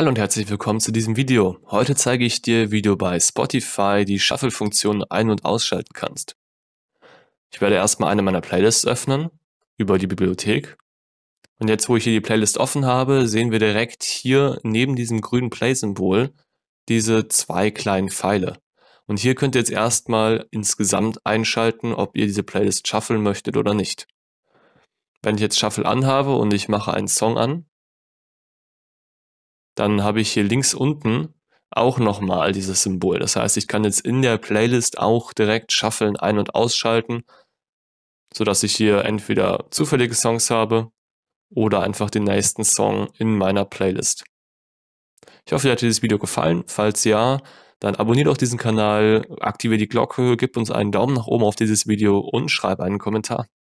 Hallo und herzlich willkommen zu diesem Video. Heute zeige ich dir, wie du bei Spotify die Shuffle-Funktion ein- und ausschalten kannst. Ich werde erstmal eine meiner Playlists öffnen, über die Bibliothek. Und jetzt, wo ich hier die Playlist offen habe, sehen wir direkt hier neben diesem grünen Play-Symbol diese zwei kleinen Pfeile. Und hier könnt ihr jetzt erstmal insgesamt einschalten, ob ihr diese Playlist shuffeln möchtet oder nicht. Wenn ich jetzt Shuffle anhabe und ich mache einen Song an, dann habe ich hier links unten auch nochmal dieses Symbol. Das heißt, ich kann jetzt in der Playlist auch direkt Shuffeln ein- und ausschalten, sodass ich hier entweder zufällige Songs habe oder einfach den nächsten Song in meiner Playlist. Ich hoffe, dir hat dieses Video gefallen. Falls ja, dann abonniere doch diesen Kanal, aktiviere die Glocke, gib uns einen Daumen nach oben auf dieses Video und schreibe einen Kommentar.